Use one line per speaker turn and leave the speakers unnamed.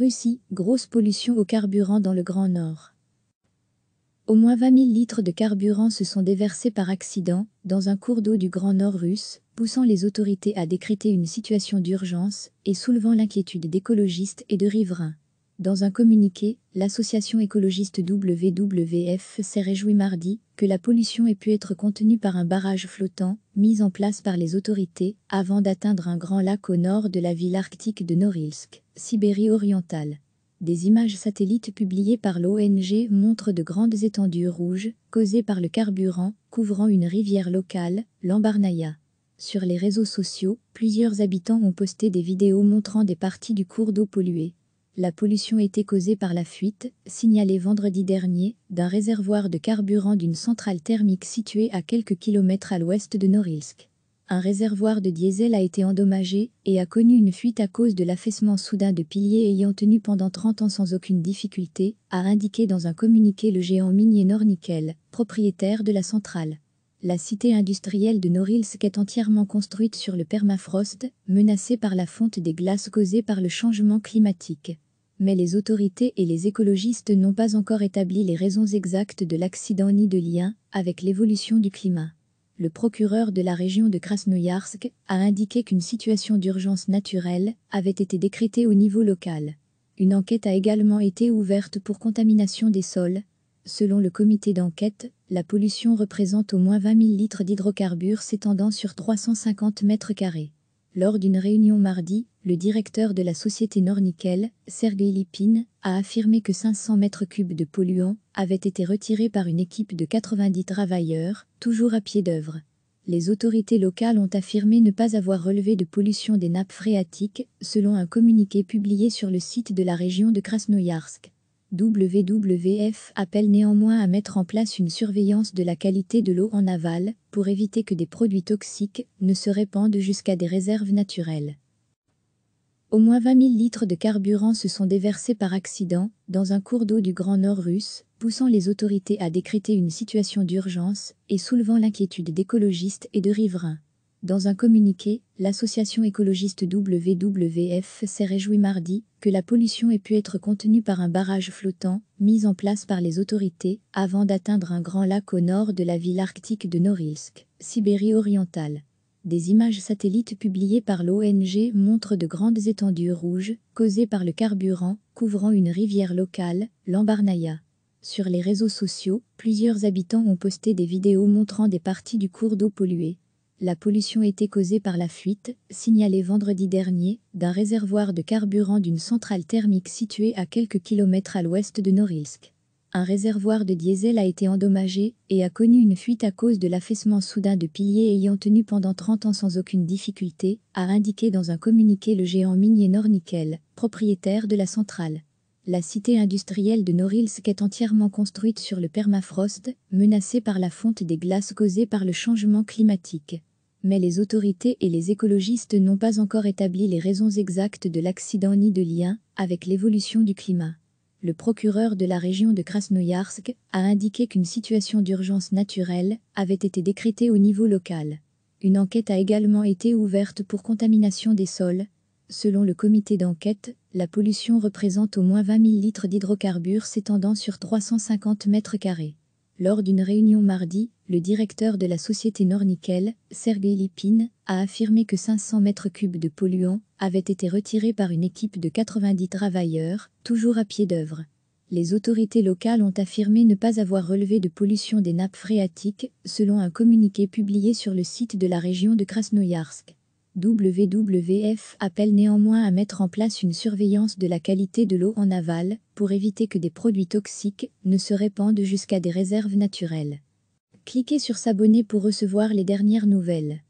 Russie, grosse pollution au carburant dans le Grand Nord. Au moins 20 000 litres de carburant se sont déversés par accident dans un cours d'eau du Grand Nord russe, poussant les autorités à décréter une situation d'urgence et soulevant l'inquiétude d'écologistes et de riverains. Dans un communiqué, l'association écologiste WWF s'est réjouie mardi que la pollution ait pu être contenue par un barrage flottant mis en place par les autorités avant d'atteindre un grand lac au nord de la ville arctique de Norilsk. Sibérie orientale. Des images satellites publiées par l'ONG montrent de grandes étendues rouges, causées par le carburant, couvrant une rivière locale, l'Ambarnaïa. Sur les réseaux sociaux, plusieurs habitants ont posté des vidéos montrant des parties du cours d'eau polluée. La pollution était causée par la fuite, signalée vendredi dernier, d'un réservoir de carburant d'une centrale thermique située à quelques kilomètres à l'ouest de Norilsk un réservoir de diesel a été endommagé et a connu une fuite à cause de l'affaissement soudain de piliers ayant tenu pendant 30 ans sans aucune difficulté, a indiqué dans un communiqué le géant minier Nornickel, propriétaire de la centrale. La cité industrielle de Norilsk est entièrement construite sur le permafrost, menacée par la fonte des glaces causée par le changement climatique. Mais les autorités et les écologistes n'ont pas encore établi les raisons exactes de l'accident ni de lien avec l'évolution du climat le procureur de la région de Krasnoyarsk a indiqué qu'une situation d'urgence naturelle avait été décrétée au niveau local. Une enquête a également été ouverte pour contamination des sols. Selon le comité d'enquête, la pollution représente au moins 20 000 litres d'hydrocarbures s'étendant sur 350 mètres carrés. Lors d'une réunion mardi, le directeur de la société Nornickel, Sergei Lipine, a affirmé que 500 mètres cubes de polluants avaient été retirés par une équipe de 90 travailleurs, toujours à pied d'œuvre. Les autorités locales ont affirmé ne pas avoir relevé de pollution des nappes phréatiques, selon un communiqué publié sur le site de la région de Krasnoyarsk. WWF appelle néanmoins à mettre en place une surveillance de la qualité de l'eau en aval pour éviter que des produits toxiques ne se répandent jusqu'à des réserves naturelles. Au moins 20 000 litres de carburant se sont déversés par accident dans un cours d'eau du Grand Nord russe, poussant les autorités à décréter une situation d'urgence et soulevant l'inquiétude d'écologistes et de riverains. Dans un communiqué, l'association écologiste WWF s'est réjouie mardi que la pollution ait pu être contenue par un barrage flottant mis en place par les autorités avant d'atteindre un grand lac au nord de la ville arctique de Norilsk, Sibérie orientale. Des images satellites publiées par l'ONG montrent de grandes étendues rouges causées par le carburant couvrant une rivière locale, l'Ambarnaya. Sur les réseaux sociaux, plusieurs habitants ont posté des vidéos montrant des parties du cours d'eau polluée, la pollution était causée par la fuite, signalée vendredi dernier, d'un réservoir de carburant d'une centrale thermique située à quelques kilomètres à l'ouest de Norilsk. Un réservoir de diesel a été endommagé et a connu une fuite à cause de l'affaissement soudain de piliers ayant tenu pendant 30 ans sans aucune difficulté, a indiqué dans un communiqué le géant minier Nornickel, propriétaire de la centrale la cité industrielle de Norilsk est entièrement construite sur le permafrost, menacée par la fonte des glaces causée par le changement climatique mais les autorités et les écologistes n'ont pas encore établi les raisons exactes de l'accident ni de lien avec l'évolution du climat. Le procureur de la région de Krasnoyarsk a indiqué qu'une situation d'urgence naturelle avait été décrétée au niveau local. Une enquête a également été ouverte pour contamination des sols. Selon le comité d'enquête, la pollution représente au moins 20 000 litres d'hydrocarbures s'étendant sur 350 mètres carrés. Lors d'une réunion mardi, le directeur de la société Nornickel, Sergei Lipine, a affirmé que 500 mètres cubes de polluants avaient été retirés par une équipe de 90 travailleurs, toujours à pied d'œuvre. Les autorités locales ont affirmé ne pas avoir relevé de pollution des nappes phréatiques, selon un communiqué publié sur le site de la région de Krasnoyarsk. WWF appelle néanmoins à mettre en place une surveillance de la qualité de l'eau en aval pour éviter que des produits toxiques ne se répandent jusqu'à des réserves naturelles. Cliquez sur s'abonner pour recevoir les dernières nouvelles.